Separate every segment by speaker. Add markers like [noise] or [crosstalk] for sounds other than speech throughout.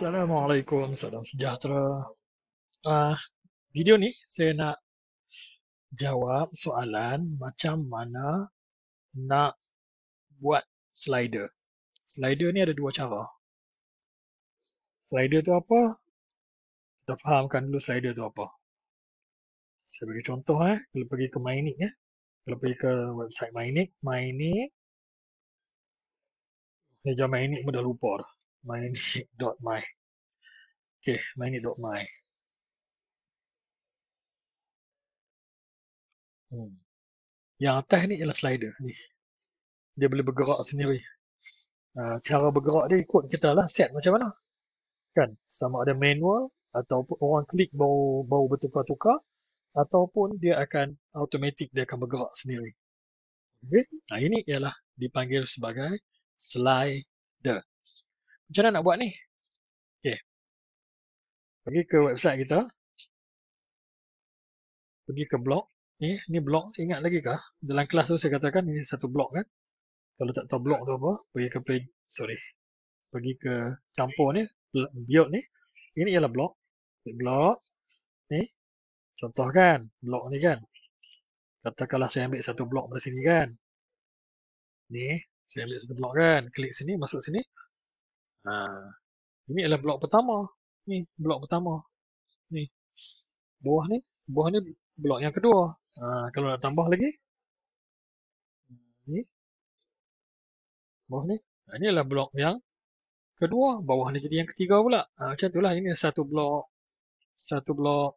Speaker 1: Assalamualaikum, salam sejahtera. Ah, uh, video ni saya nak jawab soalan macam mana nak
Speaker 2: buat slider. Slider ni ada dua cara.
Speaker 1: Slider tu apa? Kita fahamkan dulu slider tu apa. Saya bagi contoh eh, kalau pergi ke Mainik eh. Kalau pergi ke website Mainik, Mainik. Ni jangan Mainik mudah lupa dah myinit.my [laughs]
Speaker 2: Okay, myinit.my hmm. Yang atas ni ialah slider ni
Speaker 1: Dia boleh bergerak sendiri uh, Cara bergerak dia ikut kita lah set macam mana Kan, sama ada manual Ataupun orang klik baru, baru bertukar-tukar Ataupun dia akan automatic dia akan bergerak sendiri Okay, nah ini ialah dipanggil sebagai slider macam mana nak buat ni?
Speaker 2: Okay. Pergi ke website kita.
Speaker 1: Pergi ke blog. Ni, eh, ni blog ingat lagi kah? Dalam kelas tu saya katakan ni satu blog kan? Kalau tak tahu blog tu apa, pergi ke play, sorry. Pergi ke campur ni, build ni. Ini ialah blog. Klik blog. Ni. Contoh kan, blog ni kan. Katakanlah saya ambil satu blog dari sini kan. Ni, saya ambil satu blog kan. Klik sini, masuk sini. Ha. Ini adalah blok pertama. Ni blok pertama. Ni. Bawah ni, bawah ni
Speaker 2: blok yang kedua. Ha. kalau nak tambah lagi. Ni. Bawah ni. Ha. ini adalah blok yang kedua. Bawah ni jadi yang ketiga
Speaker 1: pula. Ha. macam lah. ini satu blok. Satu blok.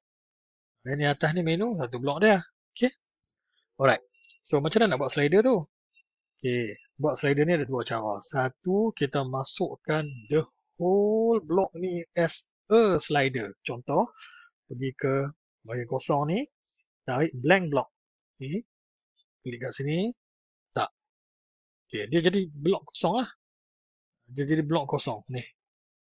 Speaker 1: Dan ni atas ni menu satu blok dia. Okey. Alright. So macam mana nak buat slider tu? Okay. Buat slider ni ada dua cara. Satu, kita masukkan the whole block ni as a slider. Contoh, pergi ke bahagian kosong ni,
Speaker 2: tarik blank block. Okay. Klik kat sini. Tak.
Speaker 1: Okay. Dia jadi block kosong lah. Dia jadi block kosong ni.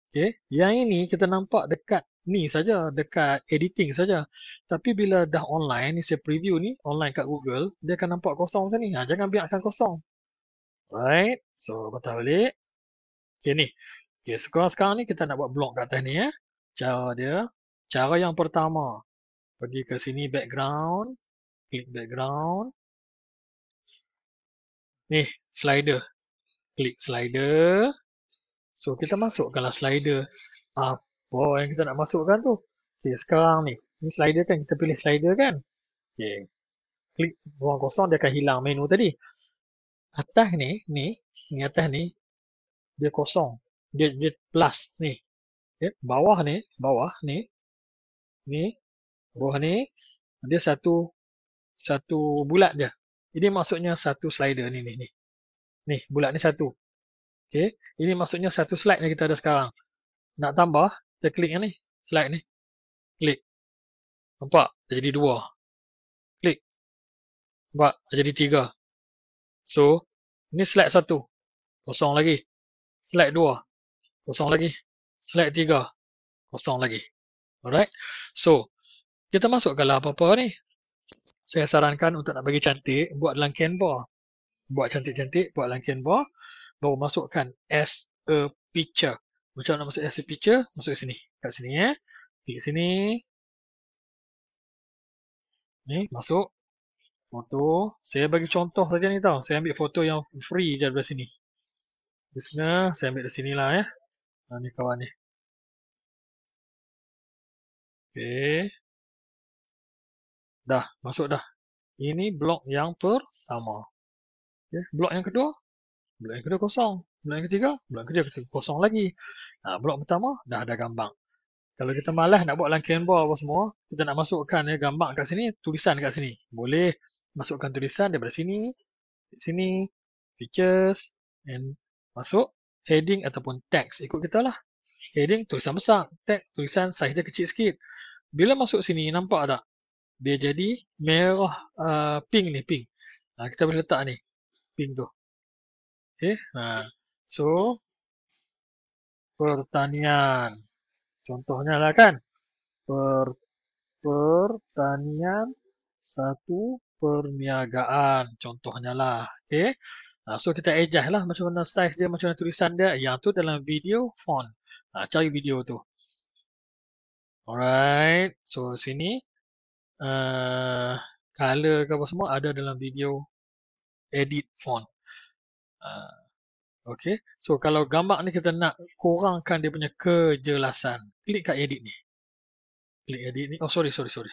Speaker 1: Okay. Yang ini kita nampak dekat ni saja, dekat editing saja. Tapi bila dah online, ni saya preview ni, online kat Google, dia akan nampak kosong sini. ni. Ha, jangan biarkan kosong. Right. So, patah balik. Okay, ni. Okay, sekarang, sekarang ni kita nak buat blok kat atas ni, ya. Cara dia. Cara yang pertama. Pergi ke sini, background. Klik background. Ni, slider. Klik slider. So, kita masukkanlah slider. Apa yang kita nak masukkan tu? Okay, sekarang ni. Ni slider kan? Kita pilih slider kan? Okay. Klik ruang kosong, dia akan hilang menu tadi atas ni ni ni atas ni dia kosong dia dia plus ni okay. Ya, bawah ni bawah ni ni bawah ni dia satu satu bulat je ini maksudnya satu slider ni ni ni ni bulat ni satu okey ini maksudnya satu slide yang kita ada sekarang nak tambah kita klik yang ni slide ni klik nampak jadi dua
Speaker 2: klik nampak jadi tiga So, ni
Speaker 1: slide satu. Kosong lagi. Slide dua. Kosong lagi. Slide tiga. Kosong lagi. Alright. So, kita masukkanlah apa-apa ni. Saya sarankan untuk nak bagi cantik, buat dalam Canva. Buat cantik-cantik, buat dalam Canva. Baru masukkan as a picture. Macam nak masuk as a picture, masuk ke sini. Kat sini ya. Eh. Klik sini. Ni masuk foto. Saya bagi contoh saja ni tau. Saya ambil foto yang free je dari sini. Biasanya saya ambil dari sini lah ya. Ha, ni kawan ni. Okay. Dah, masuk dah. Ini blok yang pertama. Okay. Blok yang kedua. Blok yang kedua kosong. Blok yang ketiga. Blok yang ketiga kosong lagi. Ha, blok pertama dah ada gambar. Kalau kita malas nak buat line Canva apa semua, kita nak masukkan ya gambar kat sini, tulisan kat sini. Boleh masukkan tulisan daripada sini, sini, features and masuk heading ataupun text ikut kita lah. Heading tulisan besar, text tulisan saiz dia kecil sikit. Bila masuk sini nampak tak? Dia jadi merah uh, pink ni, pink. Nah, ha, kita boleh letak ni pink tu. okay Nah. Eh, ha. So pertanian. Contohnya lah kan. Per, pertanian satu perniagaan. Contohnya lah. Okay. Nah, so kita ejah lah macam mana size dia, macam mana tulisan dia. Yang tu dalam video font. Nah, cari video tu. Alright. So sini. Uh, eh, color ke apa semua ada dalam video edit font. Uh, Okay. So kalau gambar ni kita nak kurangkan dia punya kejelasan. Klik kat edit ni. Klik edit ni. Oh sorry, sorry, sorry.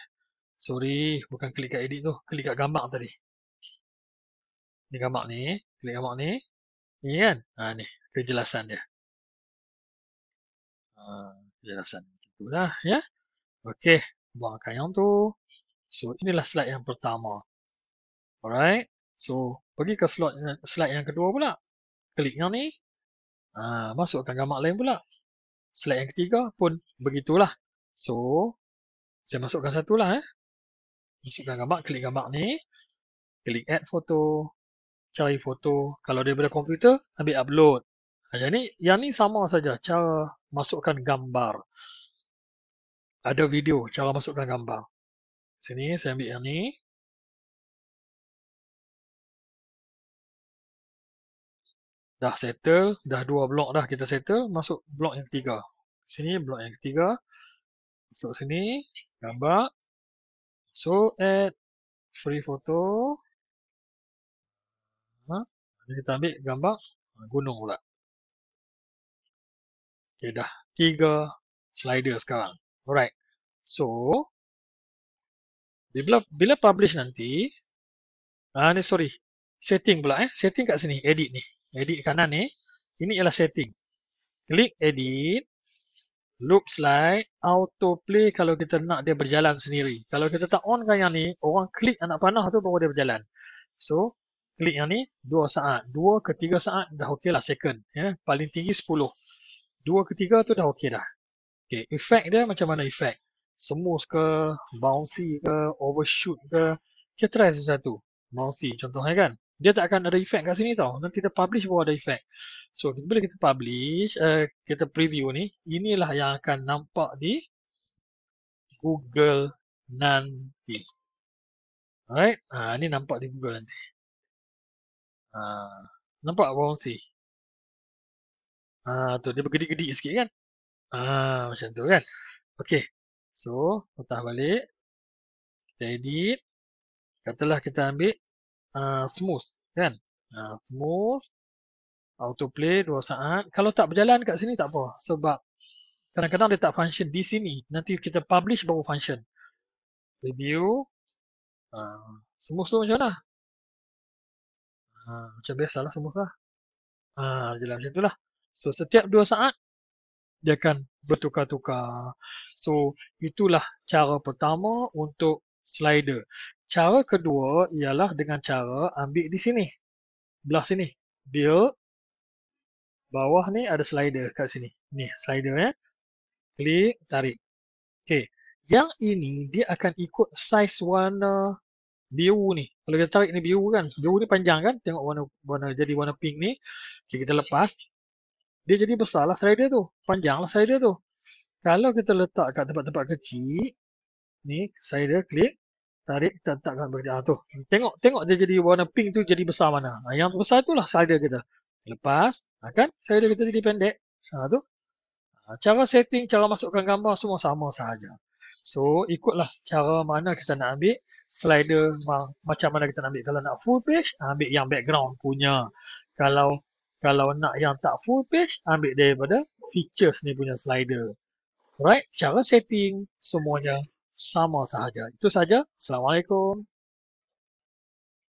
Speaker 1: Sorry, bukan klik kat edit tu. Klik kat gambar tadi. Ni gambar ni. Klik gambar ni.
Speaker 2: Ni kan? Ha ni, kejelasan dia. Ha,
Speaker 1: kejelasan macam tu lah. Ya? Okay. Buangkan yang tu. So inilah slide yang pertama. Alright. So pergi ke slot, slide yang kedua pula klik yang ni. Ha, masukkan gambar lain pula. Slide yang ketiga pun begitulah. So, saya masukkan satu lah. Eh. Masukkan gambar, klik gambar ni. Klik add photo. Cari foto. Kalau dia berada komputer, ambil upload. Ha, yang, ni, yang ni sama saja cara masukkan gambar. Ada video cara masukkan gambar. Sini saya ambil yang ni. dah settle, dah dua blok dah kita settle, masuk blok yang ketiga. Sini blok yang ketiga. Masuk sini, gambar. So
Speaker 2: add free photo. Ha, ini kita ambil gambar gunung pula. Okey dah tiga
Speaker 1: slider sekarang. Alright. So bila bila publish nanti Ah ni sorry, setting pula eh. Setting kat sini, edit ni. Edit kanan ni. Ini ialah setting. Klik edit. Loop slide. Autoplay kalau kita nak dia berjalan sendiri. Kalau kita tak on kan yang ni, orang klik anak panah tu baru dia berjalan. So, klik yang ni 2 saat. 2 ke 3 saat dah okey lah second. Ya. Paling tinggi 10. 2 ke 3 tu dah okey dah. Okay, effect dia macam mana effect? Smooth ke, bouncy ke, overshoot ke. Kita try satu Bouncy contohnya kan dia tak akan ada effect kat sini tau nanti dia publish baru ada effect so bila kita publish uh, kita preview ni inilah yang akan nampak di Google nanti
Speaker 2: alright ha, ni nampak di Google nanti ha, nampak orang si ha, tu dia bergedik-gedik sikit kan ha, macam tu kan ok so putar balik kita edit
Speaker 1: katalah kita ambil Ah, smooth kan uh, smooth play 2 saat kalau tak berjalan kat sini tak apa sebab kadang-kadang dia tak function di sini nanti kita publish baru function review uh, smooth tu macam mana uh, macam biasa lah smooth lah uh, jalan macam tu lah so setiap 2 saat dia akan bertukar-tukar. So itulah cara pertama untuk slider. Cara kedua ialah dengan cara ambil di sini. Belah sini. Dia bawah ni ada slider kat sini. Ni slider ya. Klik tarik. Okey. Yang ini dia akan ikut saiz warna biru ni. Kalau kita tarik ni biru kan. Biru ni panjang kan. Tengok warna warna jadi warna pink ni. Okey kita lepas. Dia jadi besar lah slider tu. Panjang lah slider tu. Kalau kita letak kat tempat-tempat kecil. Ni slider klik tarik kita letakkan benda ah, tu. Tengok tengok dia jadi warna pink tu jadi besar mana. Ha, yang besar lah slider kita. Lepas akan ah, ha, slider kita jadi pendek. Ha tu. Ha, cara setting, cara masukkan gambar semua sama sahaja. So ikutlah cara mana kita nak ambil slider ma macam mana kita nak ambil. Kalau nak full page, ambil yang background punya. Kalau kalau nak yang tak full page, ambil daripada features ni punya slider. Right? Cara setting semuanya sama sahaja. Itu saja.
Speaker 2: Assalamualaikum.